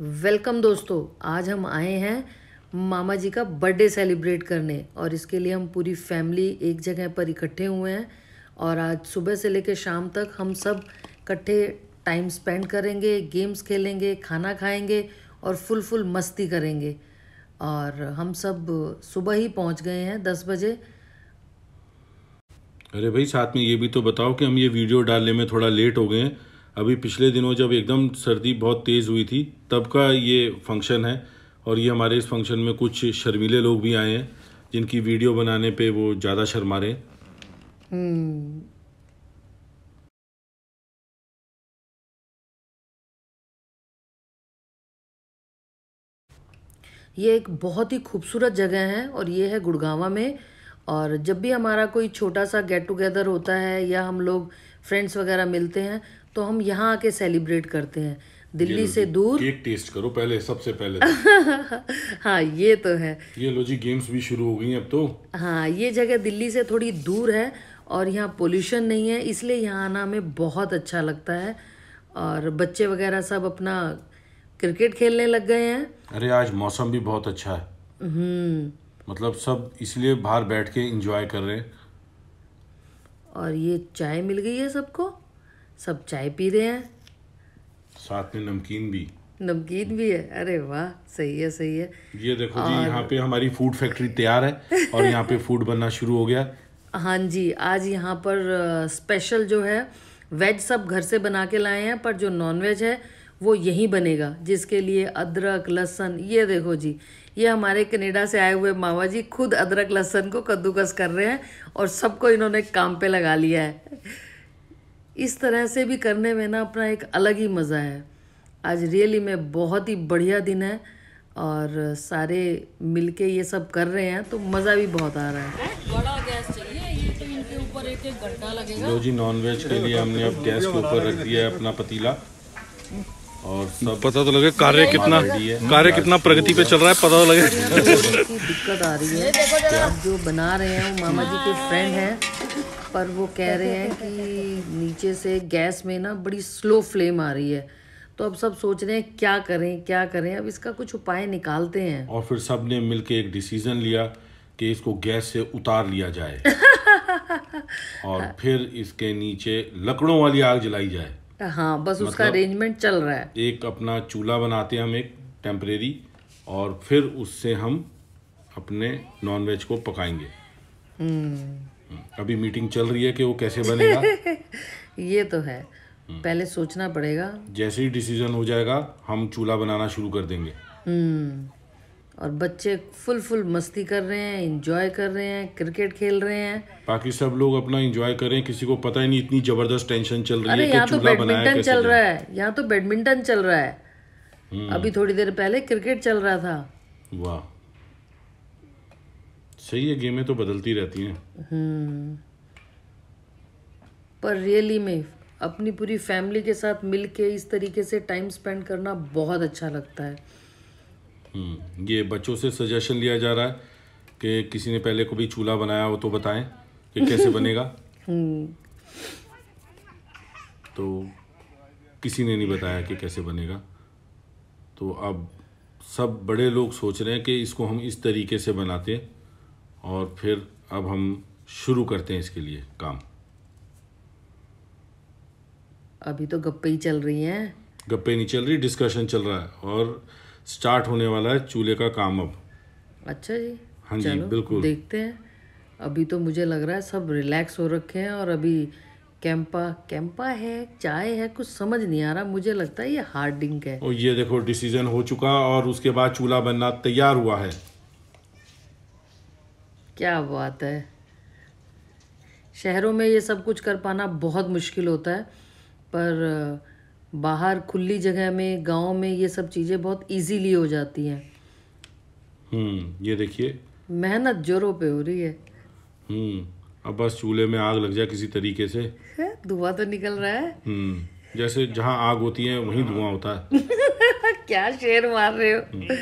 Welcome दोस्तों आज हम आए हैं मामा जी का बर्थडे सेलिब्रेट करने और इसके लिए हम पूरी फैमिली एक जगह पर इकट्ठे हुए हैं और आज सुबह से लेकर शाम तक हम सब इकट्ठे टाइम स्पेंड करेंगे गेम्स खेलेंगे खाना खाएंगे और फुल फुल मस्ती करेंगे और हम सब सुबह ही पहुंच गए हैं दस बजे अरे भाई साथ में ये भी तो बताओ कि हम ये वीडियो डालने में थोड़ा लेट हो गए हैं अभी पिछले दिनों जब एकदम सर्दी बहुत तेज़ हुई थी तब का ये फंक्शन है और ये हमारे इस फंक्शन में कुछ शर्मीले लोग भी आए हैं जिनकी वीडियो बनाने पे वो ज़्यादा शर्मा रहे हम्म। ये एक बहुत ही खूबसूरत जगह है और ये है गुड़गावा में और जब भी हमारा कोई छोटा सा गेट टुगेदर होता है या हम लोग फ्रेंड्स वगैरह मिलते हैं तो हम यहाँ आके सेलिब्रेट करते हैं दिल्ली से दूर केक टेस्ट करो पहले सबसे पहले तो। हाँ ये तो है ये लो जी गेम्स भी शुरू हो गई हैं अब तो हाँ ये जगह दिल्ली से थोड़ी दूर है और यहाँ पोल्यूशन नहीं है इसलिए यहाँ आना हमें बहुत अच्छा लगता है और बच्चे वगैरह सब अपना क्रिकेट खेलने लग गए हैं अरे आज मौसम भी बहुत अच्छा है हम्म। मतलब सब इसलिए बाहर बैठ के इंजॉय कर रहे हैं और ये चाय मिल गई है सबको सब चाय पी रहे हैं साथ में नमकीन भी नमकीन भी है अरे वाह सही है सही है ये देखो और... जी यहाँ पे हमारी फूड फैक्ट्री तैयार है और यहाँ पे फूड बनना शुरू हो गया हाँ जी आज यहाँ पर स्पेशल जो है वेज सब घर से बना के लाए हैं पर जो नॉन वेज है वो यहीं बनेगा जिसके लिए अदरक लहसन ये देखो जी ये हमारे कनाडा से आए हुए मामा जी खुद अदरक लहसन को कद्दूकस कर रहे हैं और सबको इन्होंने काम पे लगा लिया है इस तरह से भी करने में ना अपना एक अलग ही मज़ा है आज रियली में बहुत ही बढ़िया दिन है और सारे मिलके ये सब कर रहे हैं तो मज़ा भी बहुत आ रहा है बड़ा गैस चाहिए ये तो इनके ऊपर एक एक घंटा लगेगा लो जी नॉनवेज के लिए हमने अब गैस के ऊपर रख दिया है अपना पतीला और सब पता तो लगे कार्य कितना कार्य कितना प्रगति पे चल रहा है पता तो लगे दिक्कत आ रही है जो बना रहे हैं वो मामा जी के फ्रेंड हैं पर वो कह रहे हैं कि नीचे से गैस में ना बड़ी स्लो फ्लेम आ रही है तो अब सब सोच रहे हैं क्या करें क्या करें अब इसका कुछ उपाय निकालते हैं और फिर सब ने मिल एक डिसीजन लिया कि इसको गैस से उतार लिया जाए और फिर इसके नीचे लकड़ों वाली आग जलाई जाए हाँ बस मतलब उसका अरेंजमेंट चल रहा है एक अपना चूल्हा बनाते हैं हम एक टेम्परेरी और फिर उससे हम अपने नॉनवेज को पकाएंगे हम्म। हम्म। अभी मीटिंग चल रही है कि वो कैसे बनेगा ये तो है हम्म। पहले सोचना पड़ेगा जैसे ही डिसीजन हो जाएगा हम चूल्हा बनाना शुरू कर देंगे हम्म। और बच्चे फुल फुल मस्ती कर रहे हैं इंजॉय कर रहे हैं क्रिकेट खेल रहे हैं बाकी सब लोग अपना इंजॉय कर रहे हैं किसी को पता ही नहीं इतनी जबरदस्त टेंशन चल रही तो है यहाँ तो बैडमिंटन चल रहा है यहाँ तो बैडमिंटन चल रहा है अभी थोड़ी देर पहले क्रिकेट चल रहा था वाह सही है गेमें तो बदलती रहती हैं हम्म। पर रियली में अपनी पूरी फैमिली के साथ मिल के इस तरीके से टाइम स्पेंड करना बहुत अच्छा लगता है हम्म, ये बच्चों से सजेशन लिया जा रहा है कि किसी ने पहले कभी चूल्हा बनाया हो तो बताएं कि कैसे बनेगा हम्म। तो किसी ने नहीं बताया कि कैसे बनेगा तो अब सब बड़े लोग सोच रहे हैं कि इसको हम इस तरीके से बनाते हैं और फिर अब हम शुरू करते हैं इसके लिए काम अभी तो गप्पे ही चल रही हैं गप्पे नहीं चल रही डिस्कशन चल रहा है और स्टार्ट होने वाला है चूल्हे का काम अब अच्छा जी हाँ जी बिल्कुल देखते हैं अभी तो मुझे लग रहा है सब रिलैक्स हो रखे हैं और अभी कैंपा कैंपा है चाय है कुछ समझ नहीं आ रहा मुझे लगता है ये हार्डिंग है और ये देखो डिसीजन हो चुका और उसके बाद चूल्हा बनना तैयार हुआ है क्या बात है शहरों में ये सब कुछ कर पाना बहुत मुश्किल होता है पर बाहर खुली जगह में गांव में ये सब चीज़ें बहुत इजीली हो जाती हैं हम्म ये देखिए मेहनत जोरों पे हो रही है हम्म अब बस चूल्हे में आग लग जाए किसी तरीके से धुआं तो निकल रहा है हम्म जैसे जहाँ आग होती है वहीं धुआं होता है क्या शेर मार रहे हो हम्म,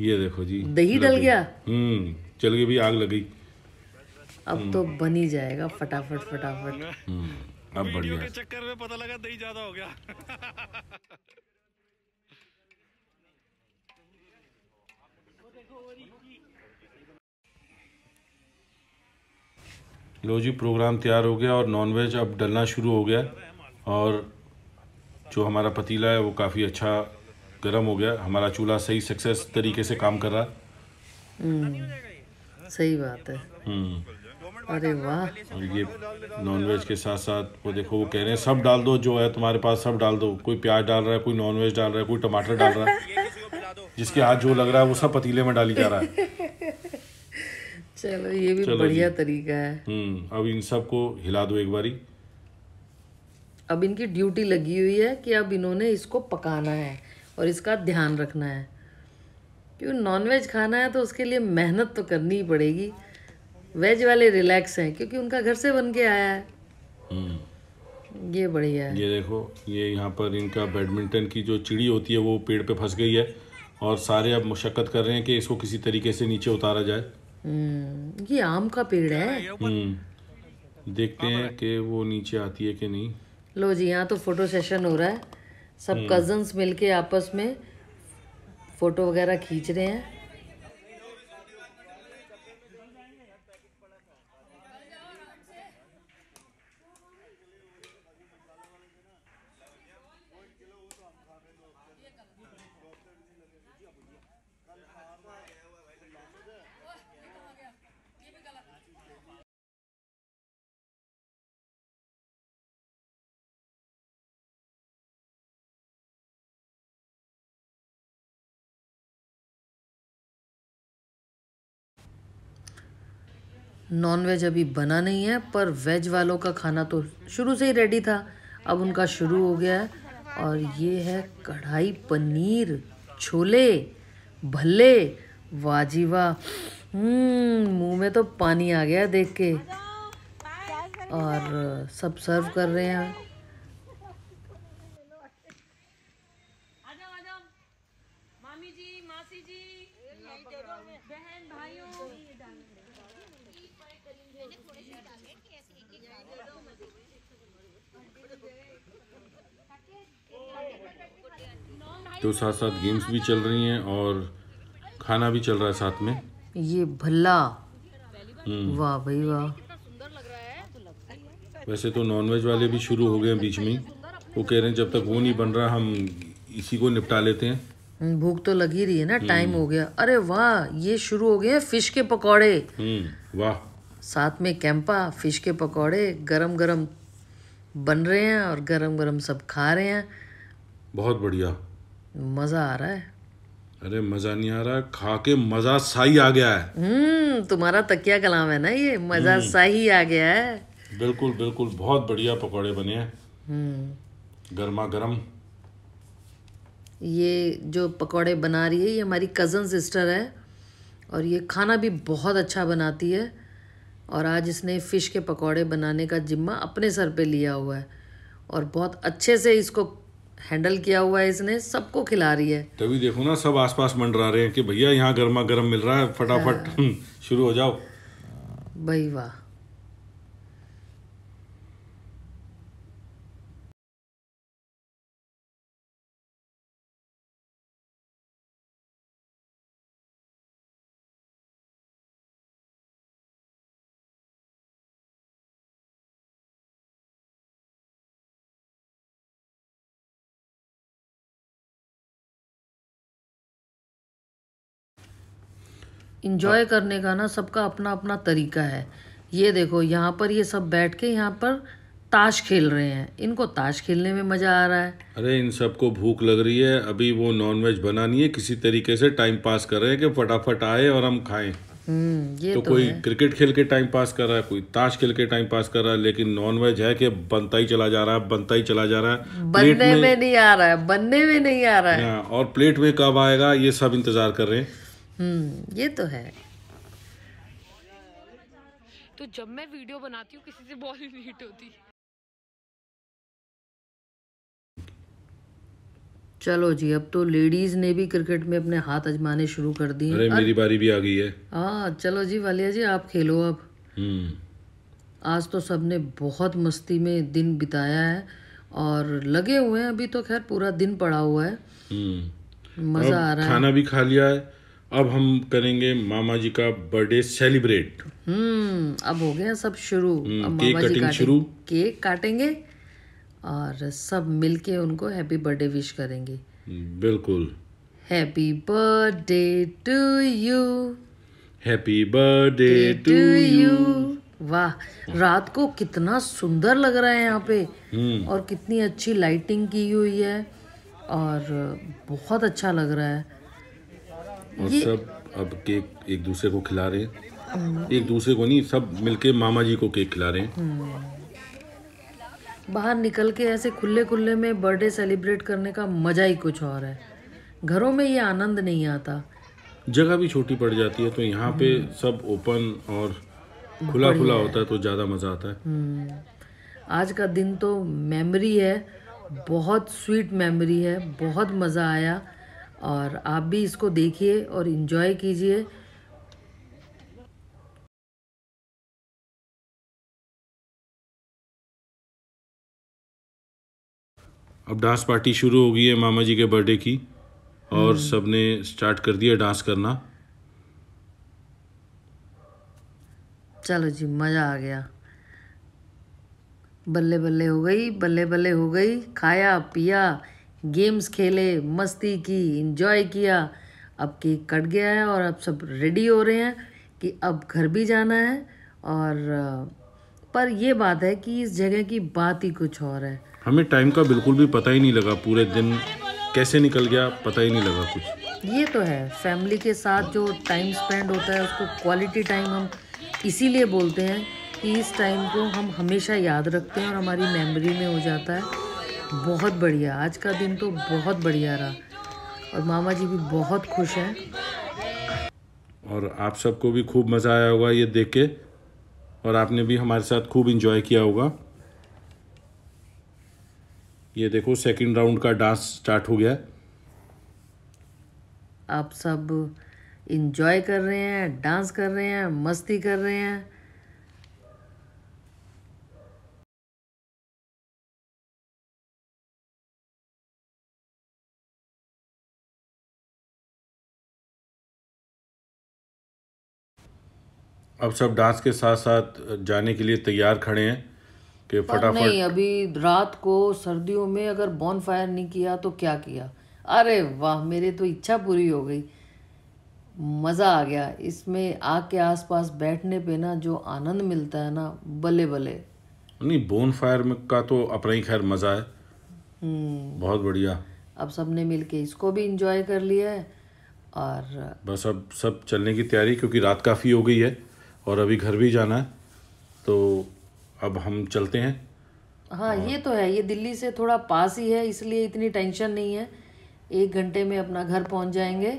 ये देखो जी दही डल गया हम्म चल गई भी आग लग गई अब तो बन ही जाएगा फटाफट फटाफट हम्म, अब बढ़िया के चक्कर में पता लगा दही ज्यादा हो गया लो जी प्रोग्राम तैयार हो गया और नॉनवेज अब डलना शुरू हो गया और जो हमारा पतीला है वो काफ़ी अच्छा गर्म हो गया हमारा चूल्हा सही सक्सेस तरीके से काम कर रहा है हम्म। सही बात है हम्म। अरे वाह ये नॉनवेज के साथ साथ वो देखो वो कह रहे हैं सब डाल दो जो है तुम्हारे पास सब डाल दो कोई प्याज डाल रहा है कोई नॉनवेज डाल रहा है कोई टमाटर डाल रहा है जिसके हाथ जो लग रहा है वो सब पतीले में डाली जा रहा है चलो ये भी बढ़िया तरीका है हम्म, अब इन सबको हिला दो एक बारी अब इनकी ड्यूटी लगी हुई है कि अब इन्होंने इसको पकाना है और इसका ध्यान रखना है क्यों नॉनवेज खाना है तो उसके लिए मेहनत तो करनी ही पड़ेगी वेज वाले रिलैक्स हैं क्योंकि उनका घर से बन के आया है हम्म। ये बढ़िया है ये देखो ये यहाँ पर इनका बैडमिंटन की जो चिड़ी होती है वो पेड़ पे फंस गई है और सारे अब मुशक्क़त कर रहे हैं कि इसको किसी तरीके से नीचे उतारा जाए हम्म, ये आम का पेड़ है हम्म, देखते हैं कि वो नीचे आती है कि नहीं लो जी यहाँ तो फोटो सेशन हो रहा है सब कजन्स मिलके आपस में फ़ोटो वगैरह खींच रहे हैं नॉन वेज अभी बना नहीं है पर वेज वालों का खाना तो शुरू से ही रेडी था अब उनका शुरू हो गया है और ये है कढ़ाई पनीर छोले भल्ले वाजीवा हम्म, मुंह मुँह में तो पानी आ गया देख के और सब सर्व कर रहे हैं तो साथ साथ गेम्स भी चल रही हैं और खाना भी चल रहा है साथ में ये भल्ला हम्म। वाह भाई वाह वैसे तो नॉनवेज वाले भी शुरू हो गए हैं बीच में वो कह रहे हैं जब तक वो नहीं बन रहा हम इसी को निपटा लेते हैं हम्म, भूख तो लग ही रही है ना टाइम हम्म। हो गया अरे वाह ये शुरू हो गए फिश के पकौड़े वाह साथ में कैंपा फिश के पकौड़े गरम गरम बन रहे हैं और गरम गरम सब खा रहे हैं बहुत बढ़िया मजा आ रहा है अरे मजा नहीं आ रहा खा के मजा साही आ गया है हम्म तुम्हारा तकिया कलाम है ना ये मजा हम्म। साही आ गया है बिल्कुल बिल्कुल बहुत बढ़िया पकौड़े बने हैं हम्म। गर्मा गर्म ये जो पकौड़े बना रही है ये हमारी कज़न सिस्टर है और ये खाना भी बहुत अच्छा बनाती है और आज इसने फ़िश के पकौड़े बनाने का जिम्मा अपने सर पे लिया हुआ है और बहुत अच्छे से इसको हैंडल किया हुआ है इसने सबको खिला रही है तभी देखो ना सब आसपास मंडरा रहे हैं कि भैया यहाँ गर्मा गर्म मिल रहा है फटाफट हाँ। शुरू हो जाओ भाई वाह इंजॉय हाँ। करने का ना सबका अपना अपना तरीका है ये देखो यहाँ पर ये सब बैठ के यहाँ पर ताश खेल रहे हैं इनको ताश खेलने में मजा आ रहा है अरे इन सबको भूख लग रही है अभी वो नॉनवेज बनानी है किसी तरीके से टाइम पास कर रहे हैं कि फटाफट आए और हम खाएं हम्म, ये तो, तो कोई क्रिकेट खेल के टाइम पास कर रहा है कोई ताश खेल के टाइम पास कर रहा है लेकिन नॉनवेज है कि बनता ही चला जा रहा है बनता ही चला जा रहा है बनने में, में नहीं आ रहा है बनने में नहीं आ रहा है हाँ, और प्लेट में कब आएगा ये सब इंतजार कर रहे हैं हम्म ये तो है तो जब मैं वीडियो बनाती हूँ किसी से बॉल नहीं हिट होती चलो जी अब तो लेडीज ने भी क्रिकेट में अपने हाथ अजमाने शुरू कर दिए अरे मेरी बारी भी आ गई है हाँ चलो जी वालिया जी आप खेलो अब हम्म। आज तो सबने बहुत मस्ती में दिन बिताया है और लगे हुए हैं अभी तो खैर पूरा दिन पड़ा हुआ है हम्म। मजा आ रहा है खाना भी खा लिया है अब हम करेंगे मामा जी का बर्थडे सेलिब्रेट हम्म अब हो गया सब शुरू हम्म, केक कटिंग शुरू केक काटेंगे और सब मिलके उनको हैप्पी बर्थडे विश करेंगे हम्म, बिल्कुल happy birthday to you happy birthday to you वाह रात को कितना सुंदर लग रहा है यहाँ पे हम्म। और कितनी अच्छी लाइटिंग की हुई है और बहुत अच्छा लग रहा है और सब अब केक एक दूसरे को खिला रहे हैं एक दूसरे को नहीं सब मिलके मामा जी को केक खिला रहे हैं हम्म। बाहर निकल के ऐसे खुले खुले में बर्थडे सेलिब्रेट करने का मज़ा ही कुछ और है घरों में ये आनंद नहीं आता जगह भी छोटी पड़ जाती है तो यहाँ पे हम्म। सब ओपन और खुला खुला होता है तो ज़्यादा मज़ा आता है हम्म। आज का दिन तो मेमोरी है बहुत स्वीट मेमोरी है बहुत मज़ा आया और आप भी इसको देखिए और इन्जॉय कीजिए अब डांस पार्टी शुरू हो गई है मामा जी के बर्थडे की और सब ने स्टार्ट कर दिया डांस करना चलो जी मज़ा आ गया बल्ले बल्ले हो गई बल्ले बल्ले हो गई खाया पिया गेम्स खेले मस्ती की इंजॉय किया अब केक कट गया है और अब सब रेडी हो रहे हैं कि अब घर भी जाना है और पर यह बात है कि इस जगह की बात ही कुछ और है हमें टाइम का बिल्कुल भी पता ही नहीं लगा पूरे दिन कैसे निकल गया पता ही नहीं लगा कुछ ये तो है फैमिली के साथ जो टाइम स्पेंड होता है उसको क्वालिटी टाइम हम इसीलिए बोलते हैं कि इस टाइम को हम हमेशा याद रखते हैं और हमारी मेमोरी में हो जाता है बहुत बढ़िया आज का दिन तो बहुत बढ़िया रहा और मामा जी भी बहुत खुश हैं और आप सबको भी खूब मज़ा आया होगा ये देख के और आपने भी हमारे साथ खूब इंजॉय किया होगा ये देखो सेकंड राउंड का डांस स्टार्ट हो गया आप सब इंजॉय कर रहे हैं डांस कर रहे हैं मस्ती कर रहे हैं अब सब डांस के साथ साथ जाने के लिए तैयार खड़े हैं कि फटाफट नहीं अभी रात को सर्दियों में अगर बॉन फायर नहीं किया तो क्या किया अरे वाह मेरे तो इच्छा पूरी हो गई मज़ा आ गया इसमें आग के आसपास बैठने पे ना जो आनंद मिलता है ना बल्ले बल्ले नहीं बोन फायर में का तो अपना ही खैर मज़ा है हम्म। बहुत बढ़िया अब सबने के इसको भी इंजॉय कर लिया है और बस अब सब चलने की तैयारी क्योंकि रात काफ़ी हो गई है और अभी घर भी जाना है तो अब हम चलते हैं हाँ ये तो है ये दिल्ली से थोड़ा पास ही है इसलिए इतनी टेंशन नहीं है एक घंटे में अपना घर पहुंच जाएंगे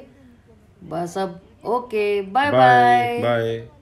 बस अब ओके बाय बाय बाय